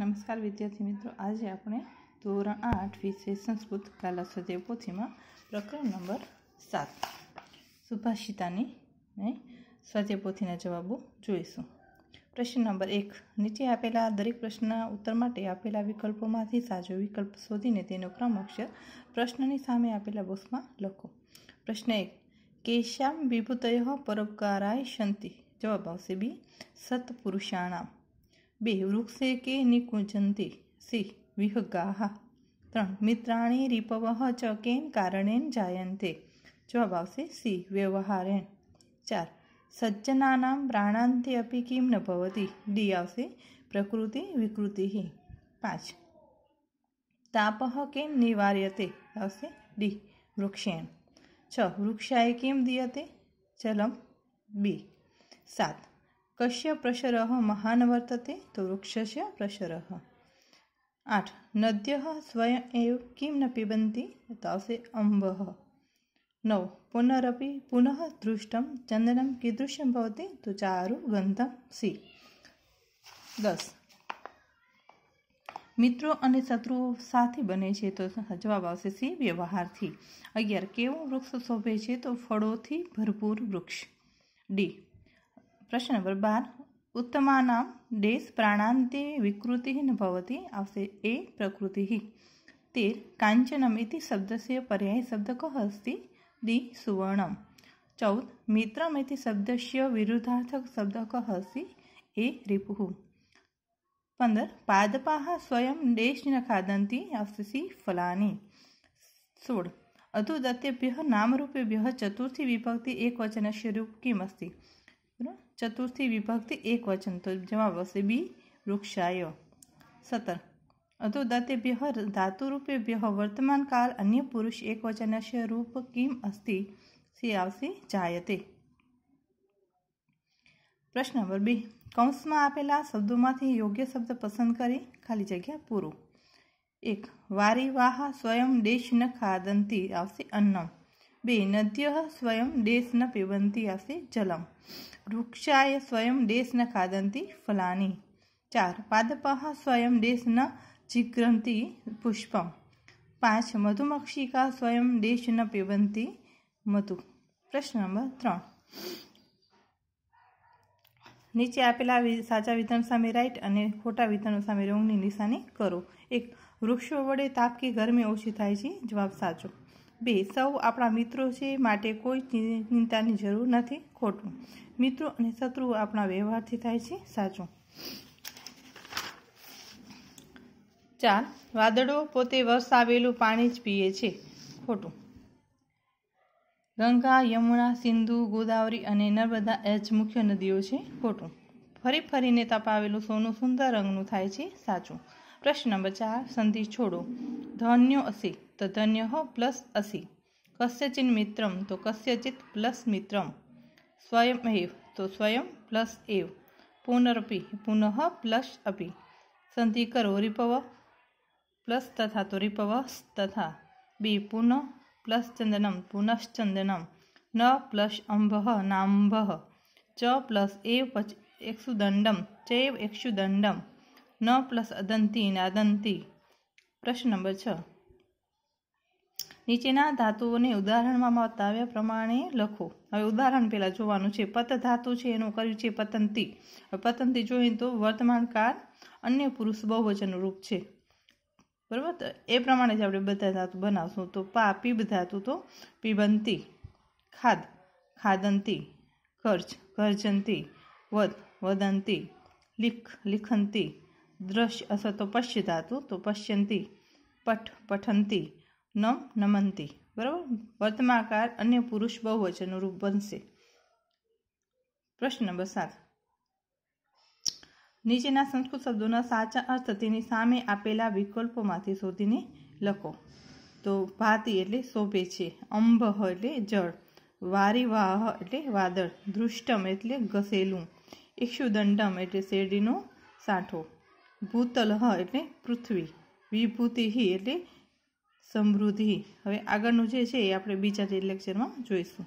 નમસ્કાર વિદ્યાર્થી મિત્રો આજે આપણે ધોરણ આઠ વિશે સંસ્કૃત કાલા સદેવ પોથીમાં પ્રકરણ નંબર સાત સુભાષિતાની ને સ્વાધ્યાય પોથીના જવાબો જોઈશું પ્રશ્ન નંબર એક નીચે આપેલા દરેક પ્રશ્નના ઉત્તર માટે આપેલા વિકલ્પોમાંથી સાજો વિકલ્પ શોધીને તેનો ક્રમ અક્ષર પ્રશ્નની સામે આપેલા બોક્સમાં લખો પ્રશ્ન એક કેશ્યામ વિભૂતય પરોપકારાય શંતિ જવાબ આવશે બી સત્પુરુષાણામ બે વૃક્ષે કે નિકુંજંતી સી વિહગાહ ત્રણ મિત્રાણી રીપવહ ચ કેન કારણેન જાયંતે જવાબ આવશે સી વ્યવહારેણ ચાર સજ્જનાનામ પ્રાણાંતે અપી કિમ ન ભવતી ડી આવશે પ્રકૃતિ વિકૃતિ પાંચ તાપ કેમ નિવાર્યતે આવશે ડી વૃક્ષેણ છ વૃક્ષાએ કેમ દિયતે ચલમ બી સાત કશ્ય પ્રશરઃ મહાન વર્તતે તો વૃક્ષસ્ય પ્રશરઃ આઠ નદ્ય સ્વયં એવ કિમ ન પીબંતી તાવસે અંબ નવ પુનરપી પુનઃ દૃષ્ટમ ચંદનમ કીદૃશ્યમ ભવતી તો ચારુ ગંધમ સી દસ મિત્રો અને શત્રુઓ સાથે બને છે તો જવાબ આવશે સી વ્યવહારથી અગિયાર કેવું વૃક્ષ શોભે છે તો ફળોથી ભરપૂર વૃક્ષ ડી प्रश्न नंबर बार उत्तम देश प्राणान्ते विकृतिः न भवति आवश्य ए प्रकृतिः तेर् काञ्चनम् इति शब्दस्य पर्यायी शब्द कः अस्ति दि सुवर्णं चौद् मित्रम् इति शब्दस्य विरुद्धार्थक शब्द कः अस्ति ए रिपुः पन्दर् पादपाः स्वयं देश न खादन्ति आवश्य सि सोड षोड् अतो दत्तेभ्यः नामरूपेभ्यः चतुर्थी विभक्ति एकवचनस्य रूप किमस्ति બરાબર ચતુર્થી વિભક્તિ એક વચન તો જવાબ આવશે બી વૃક્ષાયો સત્તર અતો દત્તેભ્ય ધાતુરૂપેભ્ય વર્તમાન કાલ અન્ય પુરુષ એકવચનસ્ય રૂપ કિમ અસ્તિ સી આવશે જાયતે પ્રશ્ન નંબર બે કૌંસમાં આપેલા શબ્દોમાંથી યોગ્ય શબ્દ પસંદ કરી ખાલી જગ્યા પૂરો એક વારી વાહ સ્વયં દેશ ન ખાદંતી આવશે અન્નમ બે નદ્ય સ્વયં દેશના પીબંતી આવશે જલમ વૃક્ષાય સ્વયં દેશના ખાદંતી ફલાની ચાર પાદપહ સ્વયં દેશના જીગ્રંતી પુષ્પમ પાંચ મધુમક્ષિકા સ્વયં દેશન પીબંતી મધુ પ્રશ્ન નંબર ત્રણ નીચે આપેલા સાચા વિધાન સામે રાઈટ અને ખોટા વિધાનો સામે રોગની નિશાની કરો એક વૃક્ષો વડે તાપ કે ગરમી ઓછી થાય છે જવાબ સાચો બે સૌ આપણા મિત્રો છે માટે કોઈ ચિંતાની જરૂર નથી ખોટું મિત્રો અને શત્રુઓ આપણા વ્યવહારથી થાય છે સાચું ચાર વાદળો પોતે વરસાવેલું પાણી જ પીએ છે ખોટું ગંગા યમુના સિંધુ ગોદાવરી અને નર્મદા એ જ મુખ્ય નદીઓ છે ખોટું ફરી ફરીને તપાવેલું સોનું સુંદર રંગનું થાય છે સાચું પ્રશ્ન નંબર ચાર સંધિ છોડો धन्यो असी तो धन्य प्लस असी कस्यचिन मित्र तो कस्यचित प्लस मित्र स्वयं एव तो स्वयं प्लस एव पुनरपि पुनः प्लस अपि संति करो रिपव प्लस तथा तो रिपव तथा बी पुनः प्लस चंदनम पुनश्चंदनम न प्लस अंब नाब च प्लस एव पच एक्सुदंडम चैव एक्सुदंडम न प्लस अदंती नादंती પ્રશ્ન નંબર છ નીચેના ધાતુઓને ઉદાહરણમાં બતાવ્યા પ્રમાણે લખો હવે ઉદાહરણ પહેલાં જોવાનું છે પત ધાતુ છે એનું કર્યું છે પતંતી પતંતી જોઈએ તો વર્તમાન કાળ અન્ય પુરુષ બહુવચન રૂપ છે બરાબર એ પ્રમાણે જ આપણે બધા ધાતુ બનાવશું તો પા પીબ ધાતુ તો પીબંતી ખાદ ખાદંતી ખર્ચ ગર્જંતી વદ વદંતી લિખ લિખંતી દ્રશ્ય અથવા તો પશ્ય ધાતુ તો પશ્યંતી પઠ પઠંતી ન નમંતી બરાબર વર્તમાકાર અન્ય પુરુષ બહુવચનનું રૂપ બનશે પ્રશ્ન નંબર સાત નીચેના સંસ્કૃત શબ્દોના સાચા અર્થ તેની સામે આપેલા વિકલ્પોમાંથી શોધીને લખો તો ભાતી એટલે શોભે છે અંભ એટલે જળ વારીવાહ એટલે વાદળ ધૃષ્ટમ એટલે ઘસેલું ઇક્ષુદંડમ એટલે શેરડીનો સાંઠો ભૂતલહ એટલે પૃથ્વી વિભૂતિ એટલે સમૃદ્ધિ હવે આગળનું જે છે એ આપણે બીજા લેક્ચરમાં જોઈશું